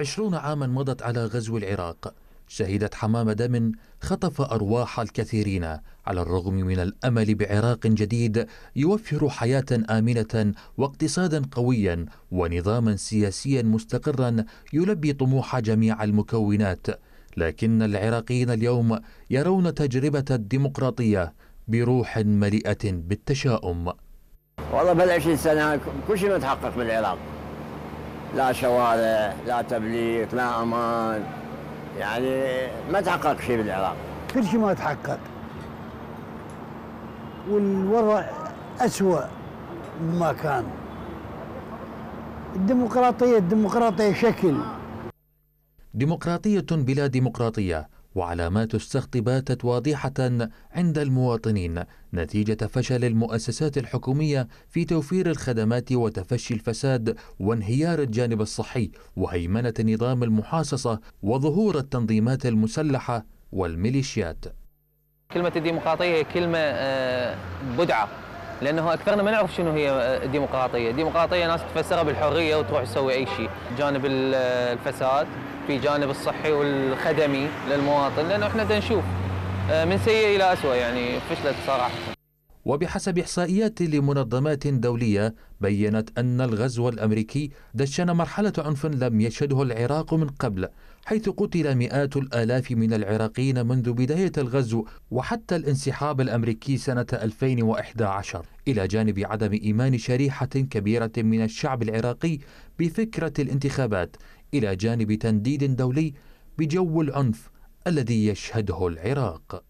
عشرون عاما مضت على غزو العراق شهدت حمام دم خطف أرواح الكثيرين على الرغم من الأمل بعراق جديد يوفر حياة آمنة واقتصادا قويا ونظاما سياسيا مستقرا يلبي طموح جميع المكونات لكن العراقيين اليوم يرون تجربة الديمقراطية بروح مليئة بالتشاؤم والله بل 20 سنة كل شيء تحقق بالعراق لا شوارع لا تبليغ لا امان يعني ما تحقق شيء بالعراق كل شيء ما تحقق والوضع اسوء مما كان الديمقراطيه الديمقراطيه شكل ديمقراطيه بلا ديمقراطيه وعلامات السخط باتت واضحة عند المواطنين نتيجة فشل المؤسسات الحكومية في توفير الخدمات وتفشي الفساد وانهيار الجانب الصحي وهيمنة نظام المحاصصة وظهور التنظيمات المسلحة والميليشيات كلمة الديمقراطية هي كلمة آه، بدعة لانه اكثرنا ما نعرف شنو هي آه، الديمقراطيه، الديمقراطيه ناس تفسرها بالحريه وتروح تسوي اي شيء، جانب آه، الفساد في جانب الصحي والخدمي للمواطن لانه احنا نشوف آه، من سيء الى اسوء يعني فشلت صراحه وبحسب احصائيات لمنظمات دوليه بينت ان الغزو الامريكي دشن مرحله عنف لم يشهده العراق من قبل حيث قتل مئات الالاف من العراقيين منذ بدايه الغزو وحتى الانسحاب الامريكي سنه 2011 الى جانب عدم ايمان شريحه كبيره من الشعب العراقي بفكره الانتخابات إلى جانب تنديد دولي بجو العنف الذي يشهده العراق